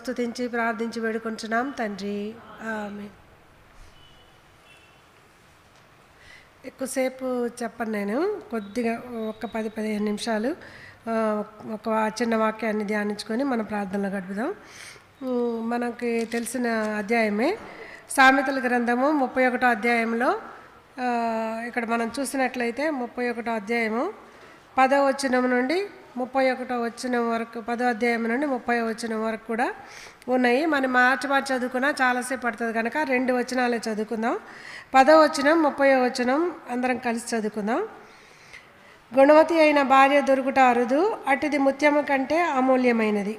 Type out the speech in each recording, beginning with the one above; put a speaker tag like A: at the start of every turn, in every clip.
A: స్థుతించి ప్రార్థించి వేడుకుంటున్నాం తండ్రి ఆమె ఎక్కువసేపు చెప్పను నేను కొద్దిగా ఒక పది పదిహేను నిమిషాలు ఒక చిన్న వాక్యాన్ని ధ్యానించుకొని మన ప్రార్థనలో గడుపుదాం మనకి తెలిసిన అధ్యాయమే సామెతల గ్రంథము ముప్పై ఒకటో అధ్యాయంలో ఇక్కడ మనం చూసినట్లయితే ముప్పై ఒకటో అధ్యాయము పదవచనం నుండి ముప్పై ఒకటో వచ్చిన వరకు పదో అధ్యాయం నుండి ముప్పై వచ్చిన వరకు కూడా ఉన్నాయి మనం మార్చి మార్చి చదువుకున్నా చాలాసేపు పడుతుంది కనుక రెండు వచనాలే చదువుకుందాం పదో వచనం ముప్పై వచనం అందరం కలిసి చదువుకుందాం గుణవతి అయిన భార్య దొరుకుట అరుదు అటుది ముత్యము కంటే అమూల్యమైనది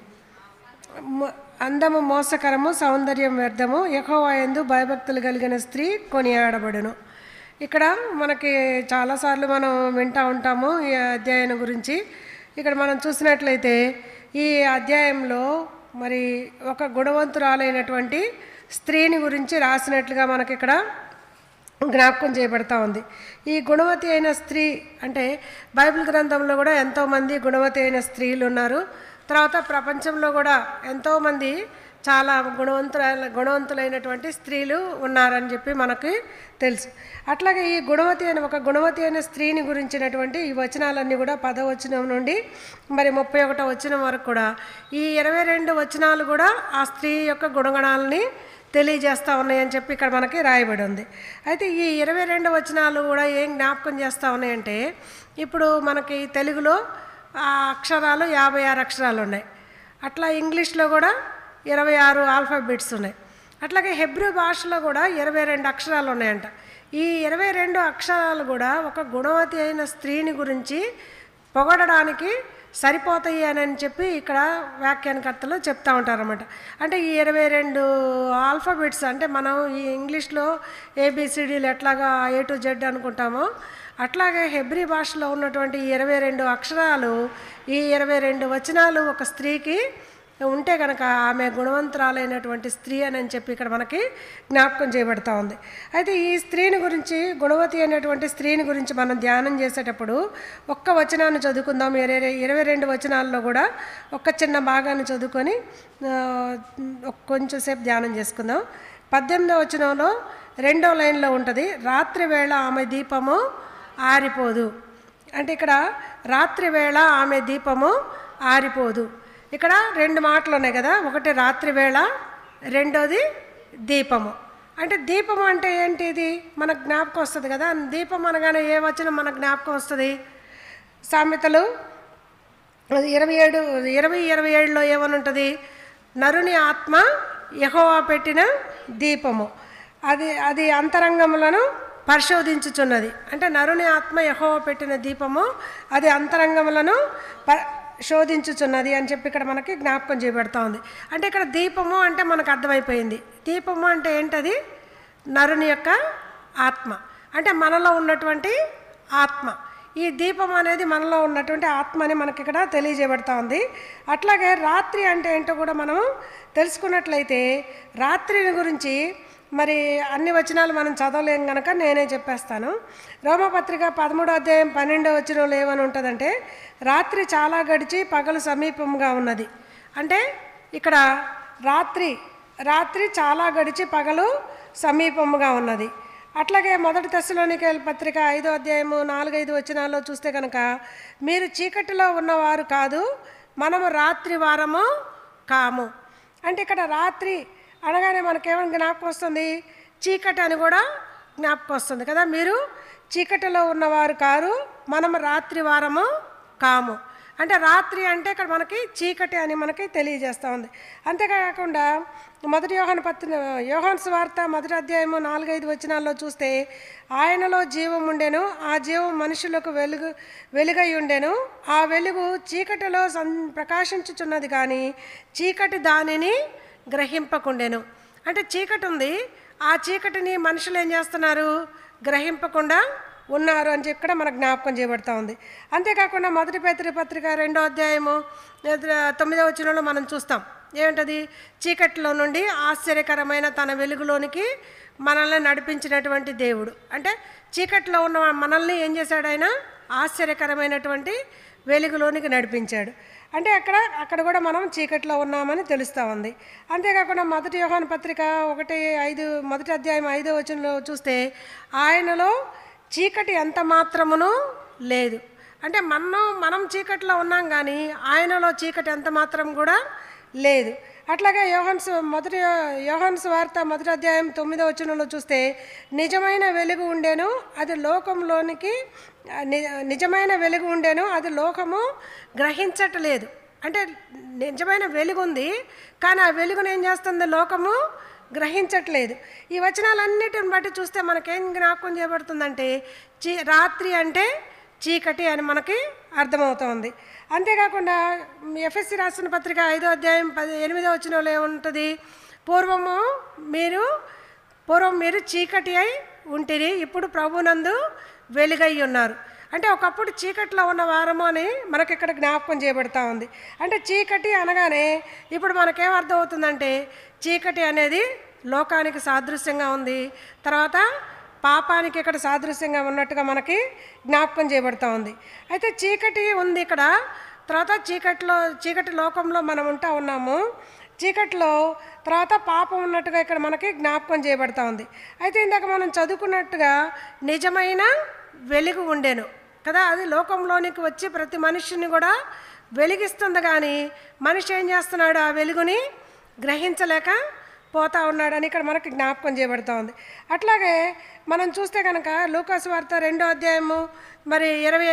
A: అందము మోసకరము సౌందర్యం వ్యర్థము యహోవాయందు భయభక్తులు కలిగిన స్త్రీ కొనియాడబడును ఇక్కడ మనకి చాలాసార్లు మనం వింటూ ఉంటాము ఈ అధ్యయనం గురించి ఇక్కడ మనం చూసినట్లయితే ఈ అధ్యాయంలో మరి ఒక గుణవంతురాలైనటువంటి స్త్రీని గురించి రాసినట్లుగా మనకి ఇక్కడ జ్ఞాపకం చేయబడతా ఉంది ఈ గుణవతి అయిన స్త్రీ అంటే బైబిల్ గ్రంథంలో కూడా ఎంతోమంది గుణవతి అయిన స్త్రీలు ఉన్నారు తర్వాత ప్రపంచంలో కూడా ఎంతోమంది చాలా గుణవంతుల గుణవంతులైనటువంటి స్త్రీలు ఉన్నారని చెప్పి మనకి తెలుసు అట్లాగే ఈ గుణవతి అయిన ఒక గుణవతి అయిన స్త్రీని గురించినటువంటి ఈ వచనాలన్నీ కూడా పదవచనం నుండి మరి ముప్పై ఒకటో వచనం వరకు కూడా ఈ ఇరవై రెండు వచనాలు కూడా ఆ స్త్రీ యొక్క గుణగణాలని తెలియజేస్తూ ఉన్నాయని చెప్పి ఇక్కడ మనకి రాయబడి ఉంది అయితే ఈ ఇరవై రెండు వచనాలు కూడా ఏం జ్ఞాపకం చేస్తూ ఉన్నాయంటే ఇప్పుడు మనకి తెలుగులో అక్షరాలు యాభై ఆరు అక్షరాలు ఉన్నాయి అట్లా ఇంగ్లీష్లో కూడా ఇరవై ఆరు ఆల్ఫాబెట్స్ ఉన్నాయి అట్లాగే హెబ్రూ భాషలో కూడా ఇరవై రెండు అక్షరాలు ఉన్నాయంట ఈ ఇరవై రెండు అక్షరాలు కూడా ఒక గుణవతి అయిన స్త్రీని గురించి పొగడడానికి సరిపోతాయి అని చెప్పి ఇక్కడ వ్యాఖ్యానకర్తలు చెప్తూ ఉంటారన్నమాట అంటే ఈ ఇరవై రెండు ఆల్ఫాబెట్స్ అంటే మనం ఈ ఇంగ్లీష్లో ఏబిసిడీలు ఎట్లాగా ఏ టు జెడ్ అనుకుంటామో అట్లాగే హెబ్రి భాషలో ఉన్నటువంటి ఇరవై రెండు అక్షరాలు ఈ ఇరవై రెండు వచనాలు ఒక స్త్రీకి ఉంటే కనుక ఆమె గుణవంతురాలైనటువంటి స్త్రీ అని చెప్పి ఇక్కడ మనకి జ్ఞాపకం చేయబడతా ఉంది అయితే ఈ స్త్రీని గురించి గుణవతి అనేటువంటి స్త్రీని గురించి మనం ధ్యానం చేసేటప్పుడు ఒక్క వచనాన్ని చదువుకుందాం ఇరవై ఇరవై రెండు వచనాల్లో కూడా ఒక్క చిన్న భాగాన్ని చదువుకొని కొంచెంసేపు ధ్యానం చేసుకుందాం పద్దెనిమిదో వచనంలో రెండో లైన్లో ఉంటుంది రాత్రి వేళ ఆమె దీపము ఆరిపోదు అంటే ఇక్కడ రాత్రి వేళ ఆమె దీపము ఆరిపోదు ఇక్కడ రెండు మాటలు ఉన్నాయి కదా ఒకటి రాత్రి వేళ రెండోది దీపము అంటే దీపం అంటే ఏంటి ఇది జ్ఞాపకం వస్తుంది కదా దీపం అనగానే ఏ వచ్చిన మనకు జ్ఞాపకం వస్తుంది సామెతలు ఇరవై ఏడు ఇరవై ఇరవై ఏడులో ఏమనుంటుంది నరుని ఆత్మ యహోవా పెట్టిన దీపము అది అది అంతరంగములను పరిశోధించుచున్నది అంటే నరుని ఆత్మ యహోవ పెట్టిన దీపము అది అంతరంగములను ప శోధించుచున్నది అని చెప్పి ఇక్కడ మనకి జ్ఞాపకం చేయబడతా ఉంది అంటే ఇక్కడ దీపము అంటే మనకు అర్థమైపోయింది దీపము అంటే ఏంటది నరుని యొక్క ఆత్మ అంటే మనలో ఉన్నటువంటి ఆత్మ ఈ దీపం అనేది మనలో ఉన్నటువంటి ఆత్మ అని మనకి ఇక్కడ తెలియజేయబడతా ఉంది అట్లాగే రాత్రి అంటే ఏంటో కూడా మనం తెలుసుకున్నట్లయితే రాత్రిని గురించి మరి అన్ని వచనాలు మనం చదవలేం కనుక నేనే చెప్పేస్తాను రోమపత్రిక పదమూడో అధ్యాయం పన్నెండో వచనంలో ఏమని ఉంటుందంటే రాత్రి చాలా గడిచి పగలు సమీపంగా ఉన్నది అంటే ఇక్కడ రాత్రి రాత్రి చాలా గడిచి పగలు సమీపముగా ఉన్నది అట్లాగే మొదటి దశలోనికి పత్రిక ఐదో అధ్యాయము నాలుగైదు వచనాల్లో చూస్తే కనుక మీరు చీకటిలో ఉన్నవారు కాదు మనము రాత్రి వారము కాము అంటే ఇక్కడ రాత్రి అనగానే మనకేమైనా జ్ఞాపకం వస్తుంది చీకటి అని కూడా జ్ఞాపకం వస్తుంది కదా మీరు చీకటిలో ఉన్నవారు కారు మనం రాత్రి వారము కాము అంటే రాత్రి అంటే ఇక్కడ మనకి చీకటి అని మనకి తెలియజేస్తూ ఉంది అంతేకాకుండా మొదటి యోహన పత్రి యోహాన్ స్వార్త మొదటి అధ్యాయము నాలుగైదు వచనాల్లో చూస్తే ఆయనలో జీవం ఉండెను ఆ జీవం మనుషులకు వెలుగు వెలుగై ఉండెను ఆ వెలుగు చీకటిలో ప్రకాశించుచున్నది కానీ చీకటి దానిని గ్రహింపకుండెను అంటే చీకటి ఉంది ఆ చీకటిని మనుషులు ఏం చేస్తున్నారు గ్రహింపకుండా ఉన్నారు అని చెప్పి కూడా మనకు జ్ఞాపకం చేయబడతా ఉంది అంతేకాకుండా మొదటి పేతరి పత్రిక రెండో అధ్యాయము తొమ్మిదవ వచ్చినలో మనం చూస్తాం ఏమిటది చీకటిలో నుండి ఆశ్చర్యకరమైన తన వెలుగులోనికి మనల్ని నడిపించినటువంటి దేవుడు అంటే చీకటిలో ఉన్న మనల్ని ఏం చేశాడు ఆయన ఆశ్చర్యకరమైనటువంటి వెలుగులోనికి నడిపించాడు అంటే అక్కడ అక్కడ కూడా మనం చీకట్లో ఉన్నామని తెలుస్తూ ఉంది అంతేకాకుండా మొదటి యోహాన్ పత్రిక ఒకటి ఐదు మొదటి అధ్యాయం ఐదో వచనంలో చూస్తే ఆయనలో చీకటి ఎంత మాత్రమును లేదు అంటే మనం మనం చీకట్లో ఉన్నాం కానీ ఆయనలో చీకటి ఎంత మాత్రం కూడా లేదు అట్లాగే యోహన్స్ మొదటి యోహన్స్ వార్త మొదటి అధ్యాయం తొమ్మిదో వచనంలో చూస్తే నిజమైన వెలుగు ఉండేను అది లోకంలోనికి నిజమైన వెలుగు ఉండేను అది లోకము గ్రహించట్లేదు అంటే నిజమైన వెలుగు ఉంది కానీ ఆ వెలుగును ఏం చేస్తుంది లోకము గ్రహించట్లేదు ఈ వచనాలన్నిటిని బట్టి చూస్తే మనకేం జ్ఞాపకం చేయబడుతుందంటే చీ రాత్రి అంటే చీకటి అని మనకి అర్థమవుతోంది అంతేకాకుండా ఎఫ్ఎస్సి రాసిన పత్రిక ఐదో అధ్యాయం పది ఎనిమిదో వచ్చినలో ఏముంటుంది పూర్వము మీరు పూర్వం మీరు చీకటి అయి ఉంటిరి ఇప్పుడు ప్రభునందు వెలుగై ఉన్నారు అంటే ఒకప్పుడు చీకటిలో ఉన్న వారము అని మనకి ఇక్కడ జ్ఞాపకం చేయబడతా ఉంది అంటే చీకటి అనగానే ఇప్పుడు మనకేం అర్థమవుతుందంటే చీకటి అనేది లోకానికి సాదృశ్యంగా ఉంది తర్వాత పాపానికి ఇక్కడ సాదృశ్యంగా ఉన్నట్టుగా మనకి జ్ఞాపకం చేయబడుతూ ఉంది అయితే చీకటి ఉంది ఇక్కడ తర్వాత చీకటిలో చీకటి లోకంలో మనం ఉంటా ఉన్నాము చీకటిలో తర్వాత పాపం ఉన్నట్టుగా ఇక్కడ మనకి జ్ఞాపకం చేయబడతా ఉంది అయితే ఇందాక మనం చదువుకున్నట్టుగా నిజమైన వెలుగు ఉండేను కదా అది లోకంలోనికి వచ్చి ప్రతి మనిషిని కూడా వెలిగిస్తుంది కానీ మనిషి ఏం చేస్తున్నాడు ఆ వెలుగుని గ్రహించలేక పోతా ఉన్నాడని ఇక్కడ మనకు జ్ఞాపకం చేయబడుతూ ఉంది అట్లాగే మనం చూస్తే కనుక లూకాసు వార్త రెండో అధ్యాయము మరి ఇరవై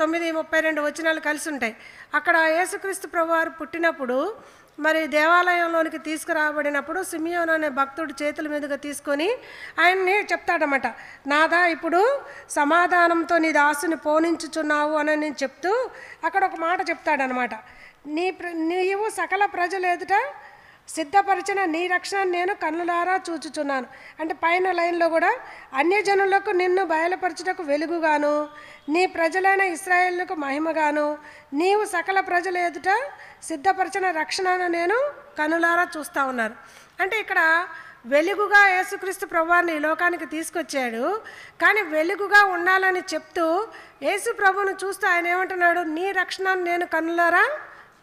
A: తొమ్మిది ముప్పై రెండు వచనాలు కలిసి ఉంటాయి అక్కడ యేసుక్రీస్తు ప్రభువారు పుట్టినప్పుడు మరి దేవాలయంలోనికి తీసుకురాబడినప్పుడు సిమియోన్ అనే భక్తుడు చేతుల మీదుగా తీసుకొని ఆయన్ని చెప్తాడనమాట నాదా ఇప్పుడు సమాధానంతో నీ దాసుని పోనించుచున్నావు అని నేను చెప్తూ అక్కడ ఒక మాట చెప్తాడనమాట నీ నీవు సకల ప్రజలు ఎదుట సిద్ధపరిచిన నీ రక్షణ నేను కన్నులారా చూచుచున్నాను అంటే పైన లైన్లో కూడా అన్యజనులకు నిన్ను బయలుపరచుటకు వెలుగుగాను నీ ప్రజలైన ఇస్రాయేళ్లకు మహిమగాను నీవు సకల ప్రజల ఎదుట సిద్ధపరిచిన రక్షణను నేను కనులారా చూస్తూ ఉన్నారు అంటే ఇక్కడ వెలుగుగా యేసుక్రీస్తు ప్రభువారిని ఈ లోకానికి తీసుకొచ్చాడు కానీ వెలుగుగా ఉండాలని చెప్తూ యేసు ప్రభువును చూస్తూ ఆయన ఏమంటున్నాడు నీ రక్షణను నేను కన్నులారా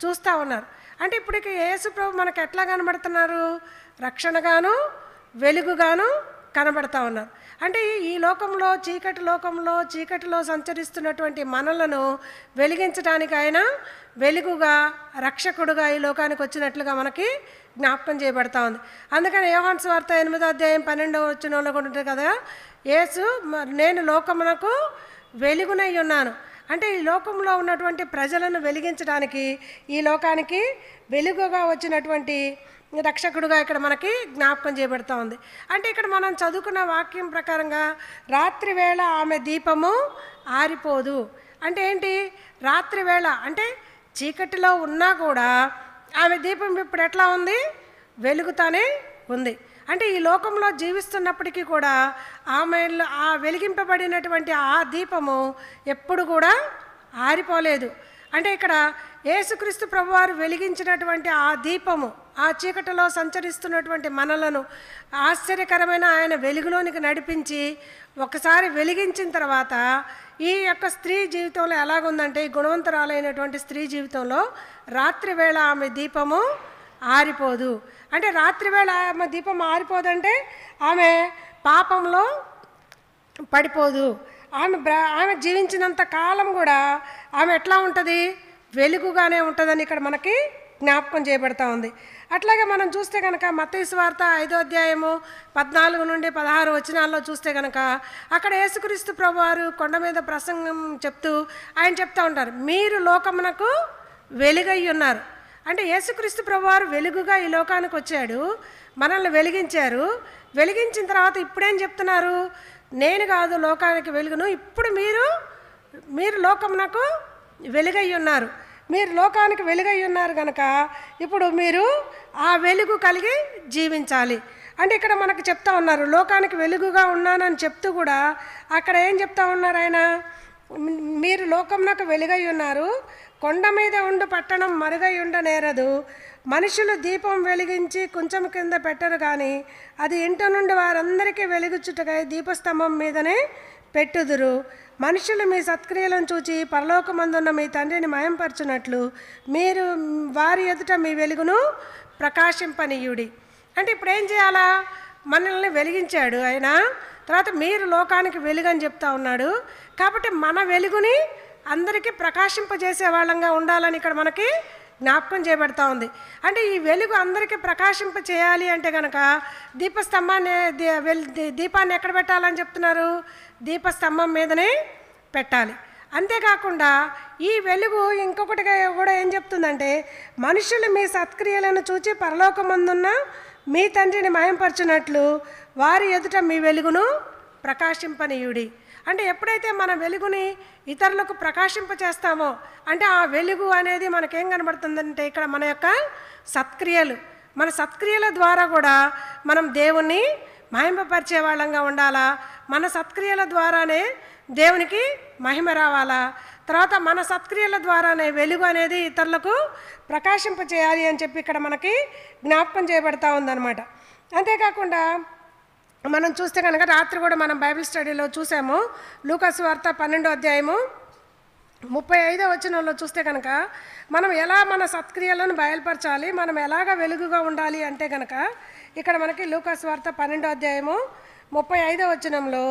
A: చూస్తూ ఉన్నారు అంటే ఇప్పటికి యేసు ప్రభు మనకు ఎట్లా కనబడుతున్నారు రక్షణగాను వెలుగుగాను కనబడతా ఉన్నారు అంటే ఈ లోకంలో చీకటి లోకంలో చీకటిలో సంచరిస్తున్నటువంటి మనలను వెలిగించడానికి ఆయన వెలుగుగా రక్షకుడుగా ఈ లోకానికి వచ్చినట్లుగా మనకి జ్ఞాపకం చేయబడతా ఉంది అందుకని యోహాన్స్ వార్త ఎనిమిదో అధ్యాయం పన్నెండవ వచ్చిన వాళ్ళు ఉంటుంది కదా యేసు నేను లోకమునకు వెలుగునై ఉన్నాను అంటే ఈ లోకంలో ఉన్నటువంటి ప్రజలను వెలిగించడానికి ఈ లోకానికి వెలుగుగా వచ్చినటువంటి రక్షకుడుగా ఇక్కడ మనకి జ్ఞాపకం చేయబడతా ఉంది అంటే ఇక్కడ మనం చదువుకున్న వాక్యం ప్రకారంగా రాత్రి వేళ ఆమె దీపము ఆరిపోదు అంటే ఏంటి రాత్రి వేళ అంటే చీకటిలో ఉన్నా కూడా ఆమె దీపం ఇప్పుడు ఎట్లా ఉంది వెలుగుతానే ఉంది అంటే ఈ లోకంలో జీవిస్తున్నప్పటికీ కూడా ఆమె ఆ వెలిగింపబడినటువంటి ఆ దీపము ఎప్పుడు కూడా ఆరిపోలేదు అంటే ఇక్కడ ఏసుక్రీస్తు ప్రభువారు వెలిగించినటువంటి ఆ దీపము ఆ చీకటిలో సంచరిస్తున్నటువంటి మనలను ఆశ్చర్యకరమైన ఆయన వెలుగులోనికి నడిపించి ఒకసారి వెలిగించిన తర్వాత ఈ యొక్క స్త్రీ జీవితంలో ఎలాగుందంటే ఈ గుణవంతురాలైనటువంటి స్త్రీ జీవితంలో రాత్రి వేళ ఆమె దీపము ఆరిపోదు అంటే రాత్రివేళ ఆమె దీపం ఆరిపోదంటే ఆమె పాపంలో పడిపోదు ఆమె ఆమె జీవించినంత కాలం కూడా ఆమె ఎట్లా ఉంటుంది వెలుగుగానే ఉంటుందని ఇక్కడ మనకి జ్ఞాపకం చేయబడతా ఉంది అట్లాగే మనం చూస్తే కనుక వార్త ఐదో అధ్యాయము పద్నాలుగు నుండి పదహారు వచనాల్లో చూస్తే కనుక అక్కడ యేసుక్రీస్తు ప్రభువారు కొండ మీద ప్రసంగం చెప్తూ ఆయన చెప్తూ ఉంటారు మీరు లోకమునకు వెలుగై ఉన్నారు అంటే యేసుక్రీస్తు ప్రభువారు వెలుగుగా ఈ లోకానికి వచ్చాడు మనల్ని వెలిగించారు వెలిగించిన తర్వాత ఇప్పుడేం చెప్తున్నారు నేను కాదు లోకానికి వెలుగును ఇప్పుడు మీరు మీరు లోకమునకు వెలుగై ఉన్నారు మీరు లోకానికి వెలుగై ఉన్నారు కనుక ఇప్పుడు మీరు ఆ వెలుగు కలిగి జీవించాలి అంటే ఇక్కడ మనకు చెప్తా ఉన్నారు లోకానికి వెలుగుగా ఉన్నానని చెప్తూ కూడా అక్కడ ఏం చెప్తా ఉన్నారు ఆయన మీరు లోకమునకు వెలుగై ఉన్నారు కొండ మీద ఉండు పట్టణం మరుగై ఉండనేరదు మనుషులు దీపం వెలిగించి కొంచెం కింద పెట్టరు కానీ అది ఇంటి నుండి వారందరికీ వెలుగుచుటకై దీపస్తంభం మీదనే పెట్టుదురు మనుషులు మీ సత్క్రియలను చూచి పరలోకమందున్న మీ తండ్రిని మయంపరచినట్లు మీరు వారి ఎదుట మీ వెలుగును ప్రకాశింపనీయుడి అంటే ఇప్పుడు ఏం చేయాలా మనల్ని వెలిగించాడు ఆయన తర్వాత మీరు లోకానికి వెలుగని చెప్తా ఉన్నాడు కాబట్టి మన వెలుగుని అందరికీ ప్రకాశింపజేసే వాళ్ళంగా ఉండాలని ఇక్కడ మనకి జ్ఞాపకం చేయబడతా ఉంది అంటే ఈ వెలుగు అందరికీ ప్రకాశింప చేయాలి అంటే కనుక దీపస్తంభాన్ని దీపాన్ని ఎక్కడ పెట్టాలని చెప్తున్నారు దీపస్తంభం మీదనే పెట్టాలి అంతేకాకుండా ఈ వెలుగు ఇంకొకటిగా కూడా ఏం చెప్తుందంటే మనుషులు మీ సత్క్రియలను చూచి పరలోకమందున్న మీ తండ్రిని మయంపరచినట్లు వారి ఎదుట మీ వెలుగును ప్రకాశింపనీయుడి అంటే ఎప్పుడైతే మన వెలుగుని ఇతరులకు ప్రకాశింపచేస్తామో అంటే ఆ వెలుగు అనేది మనకేం కనబడుతుందంటే ఇక్కడ మన యొక్క సత్క్రియలు మన సత్క్రియల ద్వారా కూడా మనం దేవుణ్ణి మహిమపరిచే వాళ్ళంగా ఉండాలా మన సత్క్రియల ద్వారానే దేవునికి మహిమ రావాలా తర్వాత మన సత్క్రియల ద్వారానే వెలుగు అనేది ఇతరులకు ప్రకాశింపచేయాలి అని చెప్పి ఇక్కడ మనకి జ్ఞాపకం చేయబడతా ఉందన్నమాట అంతేకాకుండా మనం చూస్తే కనుక రాత్రి కూడా మనం బైబిల్ స్టడీలో చూసాము లూకస్ వార్త పన్నెండో అధ్యాయము ముప్పై ఐదో వచనంలో చూస్తే కనుక మనం ఎలా మన సత్క్రియలను బయలుపరచాలి మనం ఎలాగ వెలుగుగా ఉండాలి అంటే కనుక ఇక్కడ మనకి లూకాస్ వార్త పన్నెండో అధ్యాయము ముప్పై ఐదో వచనంలో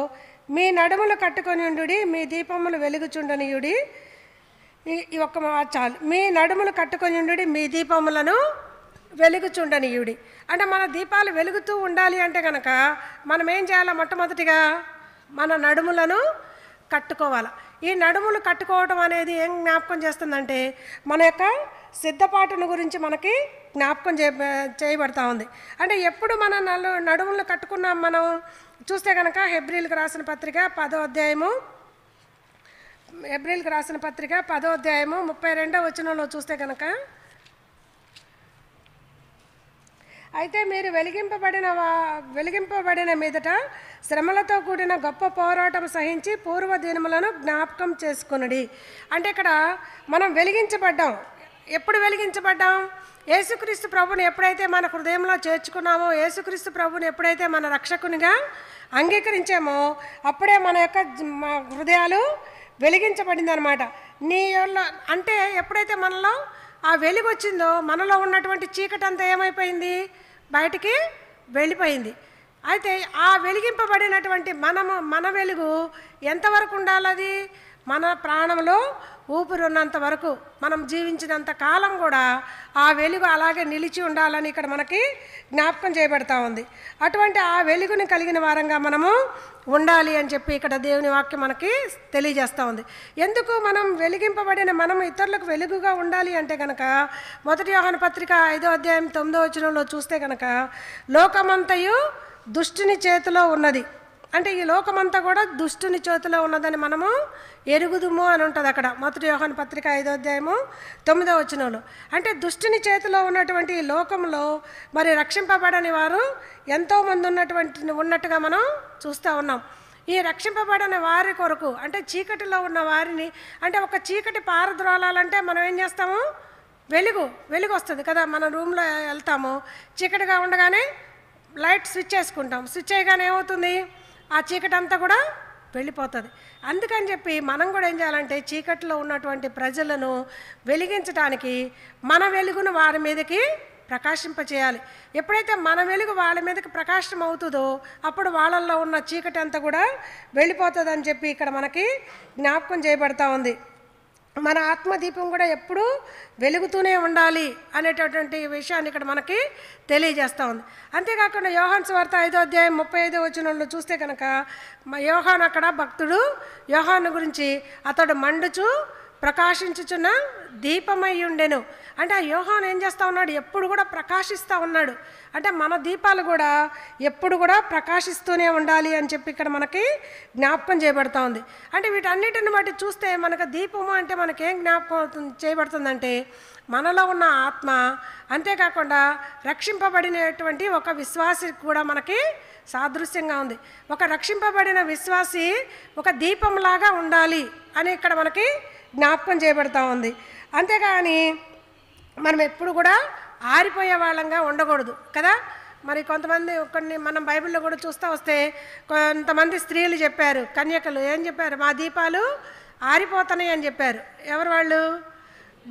A: మీ నడుములు కట్టుకొని ఉండుడి మీ దీపములు వెలుగుచుండనియుడి ఈ ఒక్క చాలు మీ నడుములు కట్టుకొని ఉండుడి మీ దీపములను వెలుగుచుండనియుడి అంటే మన దీపాలు వెలుగుతూ ఉండాలి అంటే కనుక మనం ఏం చేయాలి మొట్టమొదటిగా మన నడుములను కట్టుకోవాలి ఈ నడుములు కట్టుకోవటం అనేది ఏం జ్ఞాపకం చేస్తుందంటే మన యొక్క సిద్ధపాటును గురించి మనకి జ్ఞాపకం చేయ చేయబడతా ఉంది అంటే ఎప్పుడు మన నలు నడుములు కట్టుకున్నాం మనం చూస్తే కనుక హెబ్రిల్కి రాసిన పత్రిక పదో అధ్యాయము ఎబ్రిల్కి రాసిన పత్రిక పదో అధ్యాయము ముప్పై రెండో వచనంలో చూస్తే కనుక అయితే మీరు వెలిగింపబడిన వా వెలిగింపబడిన మీదట శ్రమలతో కూడిన గొప్ప పోరాటం సహించి పూర్వ దినములను జ్ఞాపకం చేసుకునడి అంటే ఇక్కడ మనం వెలిగించబడ్డాం ఎప్పుడు వెలిగించబడ్డాం యేసుక్రీస్తు ప్రభుని ఎప్పుడైతే మన హృదయంలో చేర్చుకున్నామో యేసుక్రీస్తు ప్రభుని ఎప్పుడైతే మన రక్షకునిగా అంగీకరించామో అప్పుడే మన యొక్క హృదయాలు వెలిగించబడింది అనమాట నీ అంటే ఎప్పుడైతే మనలో ఆ వెలుగు వచ్చిందో మనలో ఉన్నటువంటి చీకటి అంతా ఏమైపోయింది బయటికి వెళ్ళిపోయింది అయితే ఆ వెలిగింపబడినటువంటి మనము మన వెలుగు ఎంతవరకు ఉండాలి అది మన ప్రాణంలో ఊపిరి ఉన్నంత వరకు మనం జీవించినంత కాలం కూడా ఆ వెలుగు అలాగే నిలిచి ఉండాలని ఇక్కడ మనకి జ్ఞాపకం చేయబడతా ఉంది అటువంటి ఆ వెలుగుని కలిగిన వారంగా మనము ఉండాలి అని చెప్పి ఇక్కడ దేవుని వాక్యం మనకి తెలియజేస్తూ ఉంది ఎందుకు మనం వెలిగింపబడిన మనం ఇతరులకు వెలుగుగా ఉండాలి అంటే కనుక మొదటి వాహన పత్రిక ఐదో అధ్యాయం తొమ్మిదో వచ్చినంలో చూస్తే కనుక లోకమంతయు దుష్టిని చేతిలో ఉన్నది అంటే ఈ లోకమంతా కూడా దుష్టుని చేతిలో ఉన్నదని మనము ఎరుగుదుము అని ఉంటుంది అక్కడ మొదటి యోహన్ పత్రిక ఐదో అధ్యాయము తొమ్మిదో వచనంలో అంటే దుష్టుని చేతిలో ఉన్నటువంటి ఈ లోకంలో మరి రక్షింపబడని వారు ఎంతోమంది ఉన్నటువంటి ఉన్నట్టుగా మనం చూస్తూ ఉన్నాం ఈ రక్షింపబడని వారి కొరకు అంటే చీకటిలో ఉన్న వారిని అంటే ఒక చీకటి పారద్రోలాలంటే మనం ఏం చేస్తాము వెలుగు వెలుగు వస్తుంది కదా మన రూమ్లో వెళ్తాము చీకటిగా ఉండగానే లైట్ స్విచ్ చేసుకుంటాం స్విచ్ చేయగానే ఏమవుతుంది ఆ చీకటంతా కూడా వెళ్ళిపోతుంది అందుకని చెప్పి మనం కూడా ఏం చేయాలంటే చీకట్లో ఉన్నటువంటి ప్రజలను వెలిగించడానికి మన వెలుగును వారి మీదకి ప్రకాశింపచేయాలి ఎప్పుడైతే మన వెలుగు వాళ్ళ మీదకి ప్రకాశం అవుతుందో అప్పుడు వాళ్ళల్లో ఉన్న చీకటి అంతా కూడా వెళ్ళిపోతుందని చెప్పి ఇక్కడ మనకి జ్ఞాపకం చేయబడతా ఉంది మన ఆత్మదీపం కూడా ఎప్పుడూ వెలుగుతూనే ఉండాలి అనేటటువంటి విషయాన్ని ఇక్కడ మనకి తెలియజేస్తూ ఉంది అంతేకాకుండా యోహాన్ స్వార్థ ఐదో అధ్యాయం ముప్పై ఐదో వచనంలో చూస్తే కనుక యోహాన్ అక్కడ భక్తుడు యోహాన్ గురించి అతడు మండుచు ప్రకాశించుచున్న దీపమై ఉండెను అంటే ఆ యోహాన్ ఏం చేస్తూ ఉన్నాడు ఎప్పుడు కూడా ప్రకాశిస్తూ ఉన్నాడు అంటే మన దీపాలు కూడా ఎప్పుడు కూడా ప్రకాశిస్తూనే ఉండాలి అని చెప్పి ఇక్కడ మనకి జ్ఞాపకం చేయబడతా ఉంది అంటే వీటన్నిటిని బట్టి చూస్తే మనకు దీపము అంటే మనకేం జ్ఞాపకం అవుతుంది చేయబడుతుందంటే మనలో ఉన్న ఆత్మ అంతేకాకుండా రక్షింపబడినటువంటి ఒక విశ్వాసి కూడా మనకి సాదృశ్యంగా ఉంది ఒక రక్షింపబడిన విశ్వాసి ఒక దీపంలాగా ఉండాలి అని ఇక్కడ మనకి జ్ఞాపకం చేయబడతా ఉంది అంతేకాని మనం ఎప్పుడు కూడా ఆరిపోయే వాళ్ళంగా ఉండకూడదు కదా మరి కొంతమంది కొన్ని మనం బైబిల్లో కూడా చూస్తూ వస్తే కొంతమంది స్త్రీలు చెప్పారు కన్యకలు ఏం చెప్పారు మా దీపాలు ఆరిపోతున్నాయి అని చెప్పారు ఎవరు వాళ్ళు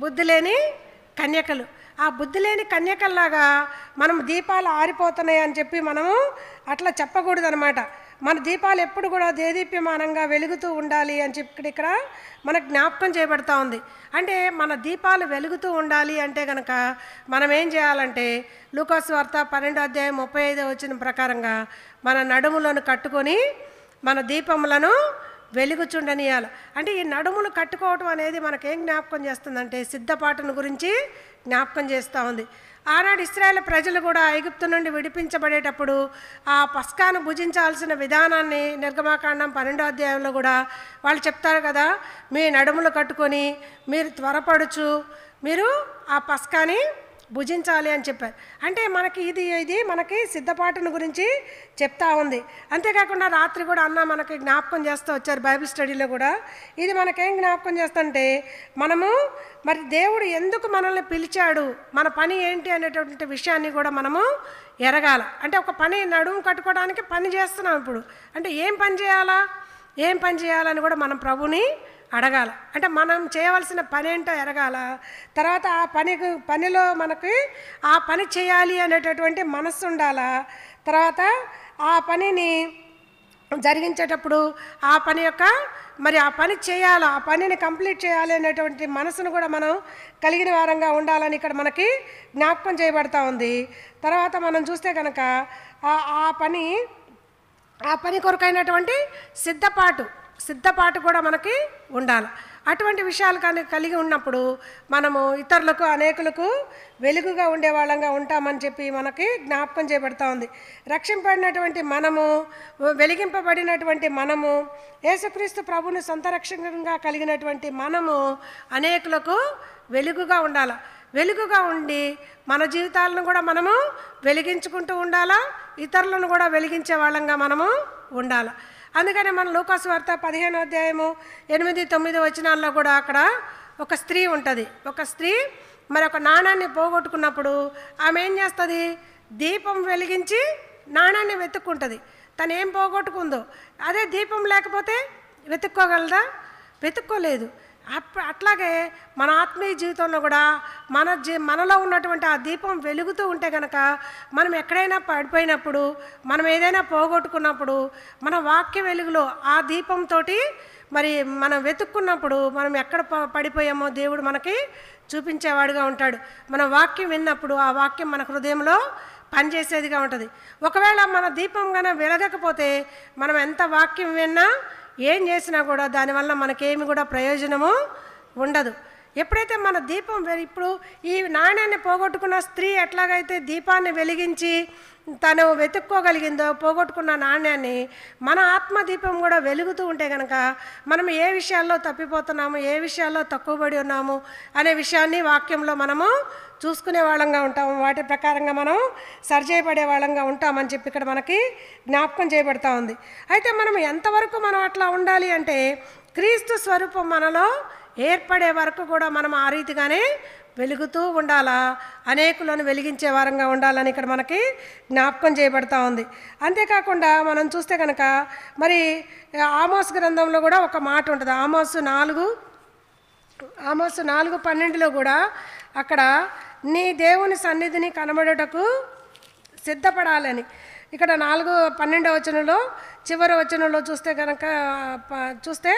A: బుద్ధి లేని కన్యకలు ఆ బుద్ధి లేని కన్యకల్లాగా మనం దీపాలు ఆరిపోతున్నాయి అని చెప్పి మనము అట్లా చెప్పకూడదు అనమాట మన దీపాలు ఎప్పుడు కూడా దేదీప్యమానంగా వెలుగుతూ ఉండాలి అని చెప్పి ఇక్కడ మనకు జ్ఞాపకం చేయబడతా ఉంది అంటే మన దీపాలు వెలుగుతూ ఉండాలి అంటే కనుక మనం ఏం చేయాలంటే లూకాస్ వార్త పన్నెండో అధ్యాయం ముప్పై ఐదో వచ్చిన ప్రకారంగా మన నడుములను కట్టుకొని మన దీపములను వెలుగుచుండనియాలి అంటే ఈ నడుములు కట్టుకోవటం అనేది మనకేం జ్ఞాపకం చేస్తుందంటే సిద్ధపాటును గురించి జ్ఞాపకం చేస్తూ ఉంది ఆనాడు ఇస్రాయేల్ ప్రజలు కూడా ఐగుప్తు నుండి విడిపించబడేటప్పుడు ఆ పస్కాను భుజించాల్సిన విధానాన్ని నిర్గమాకాండం పన్నెండో అధ్యాయంలో కూడా వాళ్ళు చెప్తారు కదా మీ నడుములు కట్టుకొని మీరు త్వరపడుచు మీరు ఆ పస్కాని భుజించాలి అని చెప్పారు అంటే మనకి ఇది ఇది మనకి సిద్ధపాఠను గురించి చెప్తా ఉంది అంతేకాకుండా రాత్రి కూడా అన్న మనకి జ్ఞాపకం చేస్తూ వచ్చారు బైబిల్ స్టడీలో కూడా ఇది మనకేం జ్ఞాపకం చేస్తుంటే మనము మరి దేవుడు ఎందుకు మనల్ని పిలిచాడు మన పని ఏంటి అనేటువంటి విషయాన్ని కూడా మనము ఎరగాల అంటే ఒక పని నడుము కట్టుకోవడానికి పని చేస్తున్నాం ఇప్పుడు అంటే ఏం పని చేయాలా ఏం పని చేయాలని కూడా మనం ప్రభుని అడగాల అంటే మనం చేయవలసిన పని ఏంటో ఎరగాల తర్వాత ఆ పనికి పనిలో మనకి ఆ పని చేయాలి అనేటటువంటి మనస్సు ఉండాల తర్వాత ఆ పనిని జరిగించేటప్పుడు ఆ పని యొక్క మరి ఆ పని చేయాలి ఆ పనిని కంప్లీట్ చేయాలి అనేటువంటి మనసును కూడా మనం కలిగిన వారంగా ఉండాలని ఇక్కడ మనకి జ్ఞాపకం చేయబడతా ఉంది తర్వాత మనం చూస్తే కనుక ఆ పని ఆ పని కొరకైనటువంటి సిద్ధపాటు సిద్ధపాటు కూడా మనకి ఉండాలి అటువంటి విషయాలు కానీ కలిగి ఉన్నప్పుడు మనము ఇతరులకు అనేకులకు వెలుగుగా ఉండేవాళ్ళంగా ఉంటామని చెప్పి మనకి జ్ఞాపకం చేయబడతా ఉంది రక్షింపబడినటువంటి మనము వెలిగింపబడినటువంటి మనము యేసుక్రీస్తు ప్రభుని సొంత కలిగినటువంటి మనము అనేకులకు వెలుగుగా ఉండాలి వెలుగుగా ఉండి మన జీవితాలను కూడా మనము వెలిగించుకుంటూ ఉండాలా ఇతరులను కూడా వెలిగించే వాళ్ళంగా మనము ఉండాలి అందుకని మన లూకాసు వార్త పదిహేనో అధ్యాయము ఎనిమిది తొమ్మిది వచనాల్లో కూడా అక్కడ ఒక స్త్రీ ఉంటుంది ఒక స్త్రీ మరొక నాణాన్ని పోగొట్టుకున్నప్పుడు ఆమె ఏం చేస్తుంది దీపం వెలిగించి నాణాన్ని వెతుక్కుంటుంది తను ఏం పోగొట్టుకుందో అదే దీపం లేకపోతే వెతుక్కోగలదా వెతుక్కోలేదు అట్లాగే మన ఆత్మీయ జీవితంలో కూడా మన జీ మనలో ఉన్నటువంటి ఆ దీపం వెలుగుతూ ఉంటే కనుక మనం ఎక్కడైనా పడిపోయినప్పుడు మనం ఏదైనా పోగొట్టుకున్నప్పుడు మన వాక్య వెలుగులో ఆ దీపంతో మరి మనం వెతుక్కున్నప్పుడు మనం ఎక్కడ పడిపోయామో దేవుడు మనకి చూపించేవాడుగా ఉంటాడు మన వాక్యం విన్నప్పుడు ఆ వాక్యం మన హృదయంలో పనిచేసేదిగా ఉంటుంది ఒకవేళ మన దీపం కన వెలగకపోతే మనం ఎంత వాక్యం విన్నా ఏం చేసినా కూడా దానివల్ల మనకేమి కూడా ప్రయోజనము ఉండదు ఎప్పుడైతే మన దీపం ఇప్పుడు ఈ నాణ్యాన్ని పోగొట్టుకున్న స్త్రీ ఎట్లాగైతే దీపాన్ని వెలిగించి తను వెతుక్కోగలిగిందో పోగొట్టుకున్న నాణ్యాన్ని మన ఆత్మదీపం కూడా వెలుగుతూ ఉంటే కనుక మనం ఏ విషయాల్లో తప్పిపోతున్నాము ఏ విషయాల్లో తక్కువబడి ఉన్నాము అనే విషయాన్ని వాక్యంలో మనము చూసుకునే వాళ్ళంగా ఉంటాము వాటి ప్రకారంగా మనం సరిచేయబడే వాళ్ళంగా ఉంటామని చెప్పి ఇక్కడ మనకి జ్ఞాపకం చేయబడతా ఉంది అయితే మనం ఎంతవరకు మనం అట్లా ఉండాలి అంటే క్రీస్తు స్వరూపం మనలో ఏర్పడే వరకు కూడా మనం ఆ రీతిగానే వెలుగుతూ ఉండాలా అనేకులను వెలిగించే వారంగా ఉండాలని ఇక్కడ మనకి జ్ఞాపకం చేయబడతా ఉంది అంతేకాకుండా మనం చూస్తే కనుక మరి ఆమోస్ గ్రంథంలో కూడా ఒక మాట ఉంటుంది ఆమోస్ నాలుగు ఆమోసు నాలుగు పన్నెండులో కూడా అక్కడ నీ దేవుని సన్నిధిని కనబడుటకు సిద్ధపడాలని ఇక్కడ నాలుగు పన్నెండవ వచనంలో చివరి వచనంలో చూస్తే కనుక చూస్తే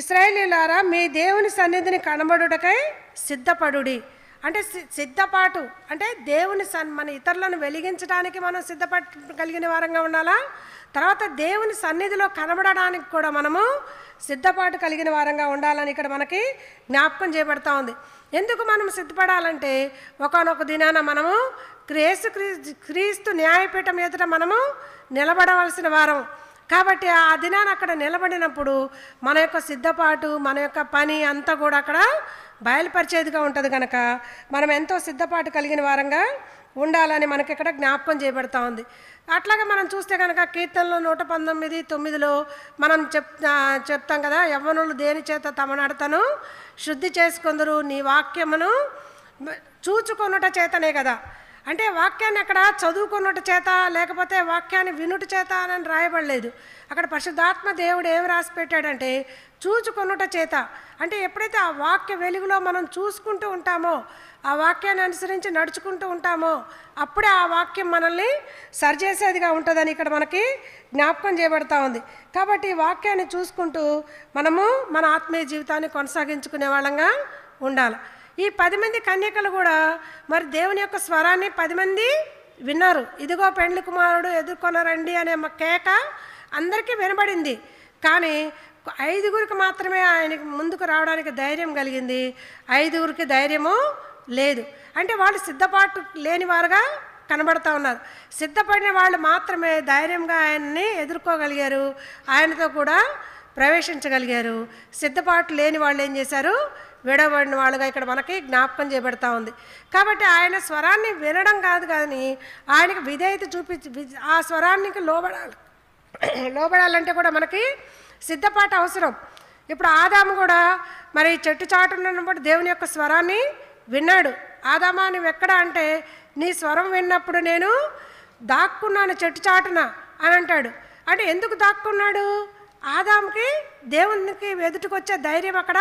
A: ఇస్రాయేలీలారా మీ దేవుని సన్నిధిని కనబడుటకై సిద్ధపడుడి అంటే సిద్ధపాటు అంటే దేవుని సన్ మన ఇతరులను వెలిగించడానికి మనం సిద్ధపడ కలిగిన వారంగా ఉండాలా తర్వాత దేవుని సన్నిధిలో కనబడడానికి కూడా మనము సిద్ధపాటు కలిగిన వారంగా ఉండాలని ఇక్కడ మనకి జ్ఞాపకం చేయబడతా ఉంది ఎందుకు మనం సిద్ధపడాలంటే ఒకనొక దినాన మనము క్రీస్తు క్రీస్తు న్యాయపీఠం ఎదుట మనము నిలబడవలసిన వారం కాబట్టి ఆ దినాన్ని అక్కడ నిలబడినప్పుడు మన యొక్క సిద్ధపాటు మన యొక్క పని అంతా కూడా అక్కడ బయలుపరిచేదిగా ఉంటుంది కనుక మనం ఎంతో సిద్ధపాటు కలిగిన వారంగా ఉండాలని మనకి ఇక్కడ జ్ఞాపకం చేయబడతా ఉంది అట్లాగే మనం చూస్తే కనుక కీర్తనలో నూట పంతొమ్మిది తొమ్మిదిలో మనం చెప్ చెప్తాం కదా యవ్వనులు దేని చేత తమ నడతను శుద్ధి చేసుకుందరు నీ వాక్యమును చూచుకొనుట చేతనే కదా అంటే వాక్యాన్ని అక్కడ చదువుకున్నట చేత లేకపోతే వాక్యాన్ని వినుట చేత అని రాయబడలేదు అక్కడ పరిశుద్ధాత్మ దేవుడు ఏమి రాసి పెట్టాడంటే చూచుకొనుట చేత అంటే ఎప్పుడైతే ఆ వాక్య వెలుగులో మనం చూసుకుంటూ ఉంటామో ఆ వాక్యాన్ని అనుసరించి నడుచుకుంటూ ఉంటామో అప్పుడే ఆ వాక్యం మనల్ని సరిచేసేదిగా ఉంటుందని ఇక్కడ మనకి జ్ఞాపకం చేయబడతా ఉంది కాబట్టి ఈ వాక్యాన్ని చూసుకుంటూ మనము మన ఆత్మీయ జీవితాన్ని కొనసాగించుకునే వాళ్ళంగా ఉండాలి ఈ పది మంది కన్యకలు కూడా మరి దేవుని యొక్క స్వరాన్ని పది మంది విన్నారు ఇదిగో పెండ్లి కుమారుడు ఎదుర్కొనరండి అనే కేక అందరికీ వినబడింది కానీ ఐదుగురికి మాత్రమే ఆయనకి ముందుకు రావడానికి ధైర్యం కలిగింది ఐదుగురికి ధైర్యము లేదు అంటే వాళ్ళు సిద్ధపాటు లేని వారుగా కనబడుతూ ఉన్నారు సిద్ధపడిన వాళ్ళు మాత్రమే ధైర్యంగా ఆయన్ని ఎదుర్కోగలిగారు ఆయనతో కూడా ప్రవేశించగలిగారు సిద్ధపాటు లేని వాళ్ళు ఏం చేశారు విడబడిన వాళ్ళుగా ఇక్కడ మనకి జ్ఞాపకం చేయబడతా ఉంది కాబట్టి ఆయన స్వరాన్ని వినడం కాదు కానీ ఆయనకు విధేయత చూపించి ఆ స్వరానికి లోబడాలి లోబడాలంటే కూడా మనకి సిద్ధపాటు అవసరం ఇప్పుడు ఆదాము కూడా మరి చెట్టు ఉన్నప్పుడు దేవుని యొక్క స్వరాన్ని విన్నాడు ఆదామా నువ్వు ఎక్కడ అంటే నీ స్వరం విన్నప్పుడు నేను దాక్కున్నాను చెట్టు చాటున అని అంటాడు అంటే ఎందుకు దాక్కున్నాడు ఆదాంకి దేవునికి ఎదుటికొచ్చే ధైర్యం అక్కడ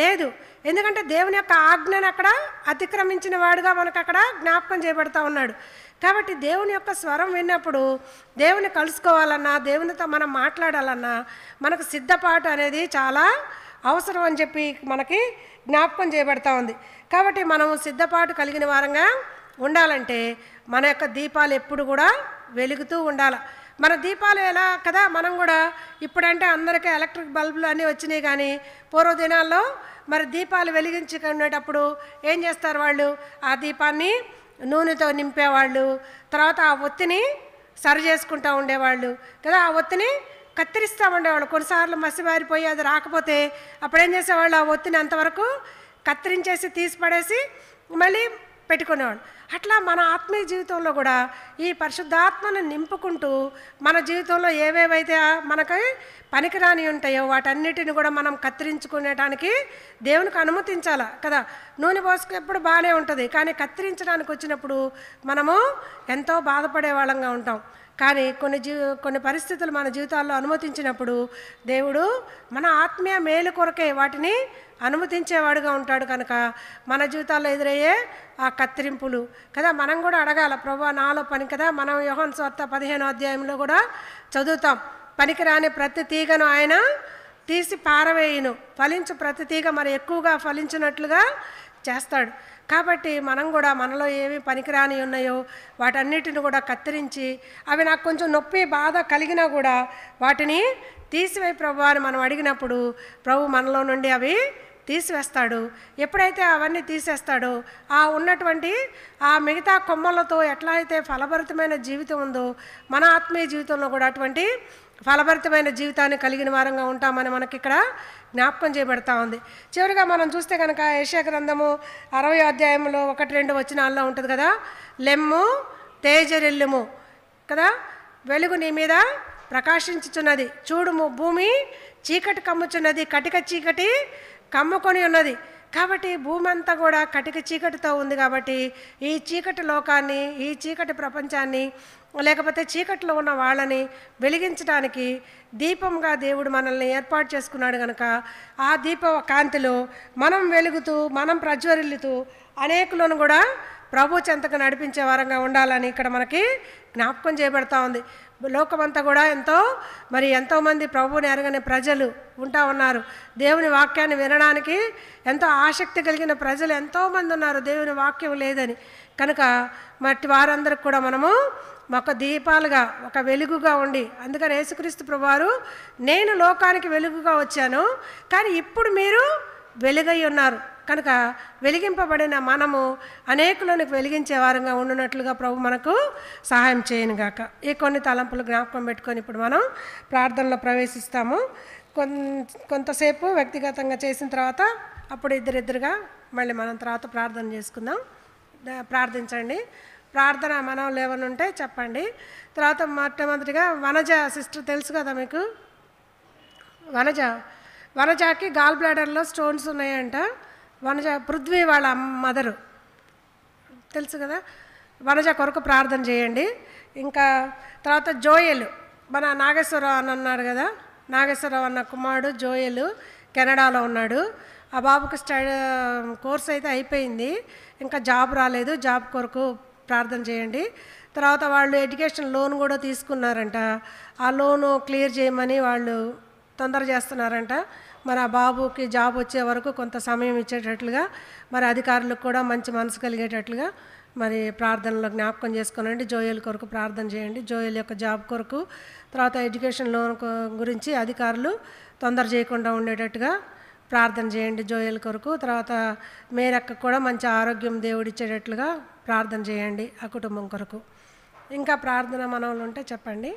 A: లేదు ఎందుకంటే దేవుని యొక్క ఆజ్ఞను అక్కడ అతిక్రమించిన వాడుగా మనకు అక్కడ జ్ఞాపకం చేయబడతా ఉన్నాడు కాబట్టి దేవుని యొక్క స్వరం విన్నప్పుడు దేవుని కలుసుకోవాలన్నా దేవునితో మనం మాట్లాడాలన్నా మనకు సిద్ధపాటు అనేది చాలా అవసరం అని చెప్పి మనకి జ్ఞాపకం చేయబడతా ఉంది కాబట్టి మనం సిద్ధపాటు కలిగిన వారంగా ఉండాలంటే మన యొక్క దీపాలు ఎప్పుడు కూడా వెలుగుతూ ఉండాలి మన దీపాలు ఎలా కదా మనం కూడా ఇప్పుడంటే అందరికీ ఎలక్ట్రిక్ బల్బులు అన్నీ వచ్చినాయి కానీ పూర్వదినాల్లో మరి దీపాలు వెలిగించుకునేటప్పుడు ఏం చేస్తారు వాళ్ళు ఆ దీపాన్ని నూనెతో నింపేవాళ్ళు తర్వాత ఆ ఒత్తిని సరి చేసుకుంటూ ఉండేవాళ్ళు కదా ఆ ఒత్తిని కత్తిరిస్తూ ఉండేవాళ్ళు కొన్నిసార్లు మసిమారిపోయి అది రాకపోతే అప్పుడేం చేసేవాళ్ళు ఆ ఒత్తిని అంతవరకు కత్తిరించేసి తీసి పడేసి మళ్ళీ పెట్టుకునేవాడు అట్లా మన ఆత్మీయ జీవితంలో కూడా ఈ పరిశుద్ధాత్మను నింపుకుంటూ మన జీవితంలో ఏవేవైతే మనకి పనికిరాని ఉంటాయో వాటన్నిటిని కూడా మనం కత్తిరించుకునేటానికి దేవునికి అనుమతించాల కదా నూనె పోసుకెప్పుడు బాగానే ఉంటుంది కానీ కత్తిరించడానికి వచ్చినప్పుడు మనము ఎంతో బాధపడే వాళ్ళంగా ఉంటాం కానీ కొన్ని జీ కొన్ని పరిస్థితులు మన జీవితాల్లో అనుమతించినప్పుడు దేవుడు మన ఆత్మీయ మేలు కొరకే వాటిని అనుమతించేవాడుగా ఉంటాడు కనుక మన జీవితాల్లో ఎదురయ్యే ఆ కత్తిరింపులు కదా మనం కూడా అడగాల ప్రభు నాలో పని కదా మనం యోహన్ స్వార్థ పదిహేనో అధ్యాయంలో కూడా చదువుతాం పనికిరాని ప్రతి తీగను ఆయన తీసి పారవేయును ఫలించు ప్రతి తీగ మరి ఎక్కువగా ఫలించినట్లుగా చేస్తాడు కాబట్టి మనం కూడా మనలో ఏమి పనికిరాని ఉన్నాయో వాటన్నిటిని కూడా కత్తిరించి అవి నాకు కొంచెం నొప్పి బాధ కలిగినా కూడా వాటిని తీసివే ప్రభు అని మనం అడిగినప్పుడు ప్రభు మనలో నుండి అవి తీసివేస్తాడు ఎప్పుడైతే అవన్నీ తీసేస్తాడో ఆ ఉన్నటువంటి ఆ మిగతా కొమ్మలతో ఎట్లా అయితే ఫలభరితమైన జీవితం ఉందో మన ఆత్మీయ జీవితంలో కూడా అటువంటి ఫలభరితమైన జీవితాన్ని కలిగిన వారంగా ఉంటామని మనకి ఇక్కడ జ్ఞాపకం చేయబడతా ఉంది చివరిగా మనం చూస్తే కనుక యశా గ్రంథము అరవై అధ్యాయంలో ఒకటి రెండు వచనాల్లో ఉంటుంది కదా లెమ్ము తేజరెల్లుము కదా వెలుగు నీ మీద ప్రకాశించుచున్నది చూడుము భూమి చీకటి కమ్ముచున్నది కటిక చీకటి కమ్ముకొని ఉన్నది కాబట్టి భూమి అంతా కూడా కటిక చీకటితో ఉంది కాబట్టి ఈ చీకటి లోకాన్ని ఈ చీకటి ప్రపంచాన్ని లేకపోతే చీకట్లో ఉన్న వాళ్ళని వెలిగించడానికి దీపంగా దేవుడు మనల్ని ఏర్పాటు చేసుకున్నాడు కనుక ఆ దీప కాంతిలో మనం వెలుగుతూ మనం ప్రజ్వరిల్లుతూ అనేకులను కూడా ప్రభు చెంతకు నడిపించే వారంగా ఉండాలని ఇక్కడ మనకి జ్ఞాపకం చేయబడతా ఉంది లోకమంతా కూడా ఎంతో మరి ఎంతోమంది ప్రభువుని ఎరగని ప్రజలు ఉంటా ఉన్నారు దేవుని వాక్యాన్ని వినడానికి ఎంతో ఆసక్తి కలిగిన ప్రజలు ఎంతోమంది ఉన్నారు దేవుని వాక్యం లేదని కనుక మట్టి వారందరికి కూడా మనము ఒక దీపాలుగా ఒక వెలుగుగా ఉండి అందుకని యేసుక్రీస్తు ప్రభువారు నేను లోకానికి వెలుగుగా వచ్చాను కానీ ఇప్పుడు మీరు వెలుగై ఉన్నారు కనుక వెలిగింపబడిన మనము అనేకులను వెలిగించే వారంగా ఉండునట్లుగా ప్రభు మనకు సహాయం చేయను గాక ఈ కొన్ని తలంపులు జ్ఞాపకం పెట్టుకొని ఇప్పుడు మనం ప్రార్థనలో ప్రవేశిస్తాము కొంతసేపు వ్యక్తిగతంగా చేసిన తర్వాత అప్పుడు ఇద్దరిద్దరుగా మళ్ళీ మనం తర్వాత ప్రార్థన చేసుకుందాం ప్రార్థించండి ప్రార్థన మనం లేవనుంటే చెప్పండి తర్వాత మొట్టమొదటిగా వనజ సిస్టర్ తెలుసు కదా మీకు వనజ వనజాకి గాల్ బ్లాడర్లో స్టోన్స్ ఉన్నాయంట వనజ పృథ్వీ వాళ్ళ మదరు తెలుసు కదా వనజ కొరకు ప్రార్థన చేయండి ఇంకా తర్వాత జోయలు మన నాగేశ్వరరావు అని అన్నాడు కదా నాగేశ్వరరావు అన్న కుమారుడు జోయలు కెనడాలో ఉన్నాడు ఆ బాబుకి స్టడీ కోర్స్ అయితే అయిపోయింది ఇంకా జాబ్ రాలేదు జాబ్ కొరకు ప్రార్థన చేయండి తర్వాత వాళ్ళు ఎడ్యుకేషన్ లోన్ కూడా తీసుకున్నారంట ఆ లోను క్లియర్ చేయమని వాళ్ళు తొందర చేస్తున్నారంట మరి ఆ బాబుకి జాబ్ వచ్చే వరకు కొంత సమయం ఇచ్చేటట్లుగా మరి అధికారులకు కూడా మంచి మనసు కలిగేటట్లుగా మరి ప్రార్థనలో జ్ఞాపకం చేసుకునండి జోయల్ కొరకు ప్రార్థన చేయండి జోయల్ యొక్క జాబ్ కొరకు తర్వాత ఎడ్యుకేషన్ లోన్ గురించి అధికారులు తొందర చేయకుండా ఉండేటట్టుగా ప్రార్థన చేయండి జోయల్ కొరకు తర్వాత మేరక్క కూడా మంచి ఆరోగ్యం దేవుడిచ్చేటట్లుగా ప్రార్థన చేయండి ఆ కుటుంబం కొరకు ఇంకా ప్రార్థన మనవలు ఉంటే చెప్పండి